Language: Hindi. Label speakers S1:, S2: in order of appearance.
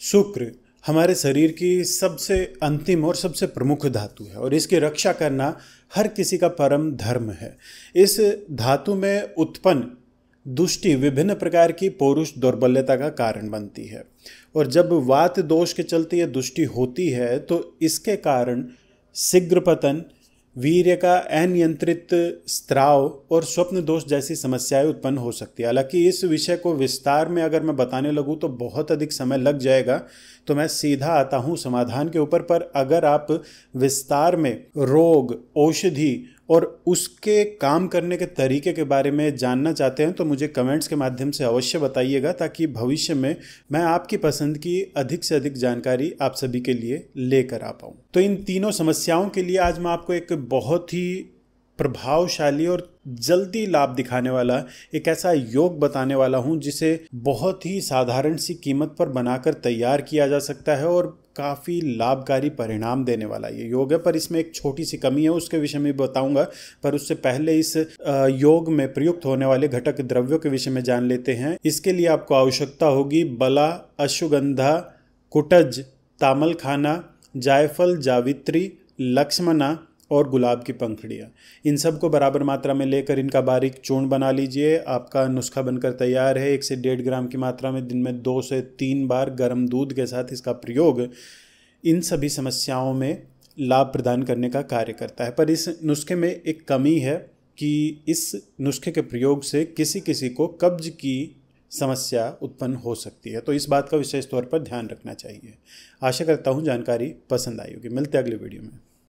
S1: शुक्र हमारे शरीर की सबसे अंतिम और सबसे प्रमुख धातु है और इसकी रक्षा करना हर किसी का परम धर्म है इस धातु में उत्पन्न दुष्टि विभिन्न प्रकार की पौरुष दुर्बल्यता का कारण बनती है और जब वात दोष के चलते यह दुष्टि होती है तो इसके कारण शीघ्र पतन वीर्य का अनियंत्रित स्त्राव और स्वप्न दोष जैसी समस्याएं उत्पन्न हो सकती है हालांकि इस विषय को विस्तार में अगर मैं बताने लगूँ तो बहुत अधिक समय लग जाएगा तो मैं सीधा आता हूँ समाधान के ऊपर पर अगर आप विस्तार में रोग औषधि और उसके काम करने के तरीके के बारे में जानना चाहते हैं तो मुझे कमेंट्स के माध्यम से अवश्य बताइएगा ताकि भविष्य में मैं आपकी पसंद की अधिक से अधिक जानकारी आप सभी के लिए लेकर आ पाऊँ तो इन तीनों समस्याओं के लिए आज मैं आपको एक बहुत ही प्रभावशाली और जल्दी लाभ दिखाने वाला एक ऐसा योग बताने वाला हूँ जिसे बहुत ही साधारण सी कीमत पर बनाकर तैयार किया जा सकता है और काफ़ी लाभकारी परिणाम देने वाला ये योग है पर इसमें एक छोटी सी कमी है उसके विषय में बताऊंगा पर उससे पहले इस योग में प्रयुक्त होने वाले घटक द्रव्यों के विषय में जान लेते हैं इसके लिए आपको आवश्यकता होगी बला अश्वगंधा कुटज तामलखाना जायफल जावित्री लक्ष्मणा और गुलाब की पंखड़ियाँ इन सब को बराबर मात्रा में लेकर इनका बारीक चूर्ण बना लीजिए आपका नुस्खा बनकर तैयार है एक से डेढ़ ग्राम की मात्रा में दिन में दो से तीन बार गर्म दूध के साथ इसका प्रयोग इन सभी समस्याओं में लाभ प्रदान करने का कार्य करता है पर इस नुस्खे में एक कमी है कि इस नुस्खे के प्रयोग से किसी किसी को कब्ज की समस्या उत्पन्न हो सकती है तो इस बात का विशेष तौर पर ध्यान रखना चाहिए आशा करता हूँ जानकारी पसंद आई होगी मिलते अगले वीडियो में